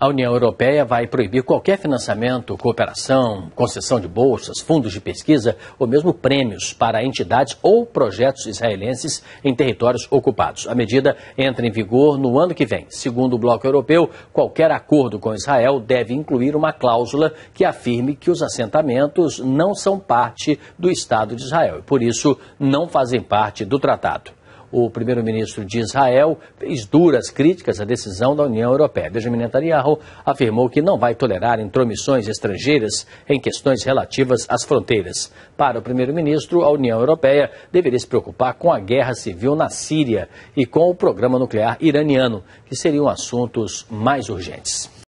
A União Europeia vai proibir qualquer financiamento, cooperação, concessão de bolsas, fundos de pesquisa ou mesmo prêmios para entidades ou projetos israelenses em territórios ocupados. A medida entra em vigor no ano que vem. Segundo o Bloco Europeu, qualquer acordo com Israel deve incluir uma cláusula que afirme que os assentamentos não são parte do Estado de Israel e, por isso, não fazem parte do tratado o primeiro-ministro de Israel fez duras críticas à decisão da União Europeia. Benjamin Netanyahu afirmou que não vai tolerar intromissões estrangeiras em questões relativas às fronteiras. Para o primeiro-ministro, a União Europeia deveria se preocupar com a guerra civil na Síria e com o programa nuclear iraniano, que seriam assuntos mais urgentes.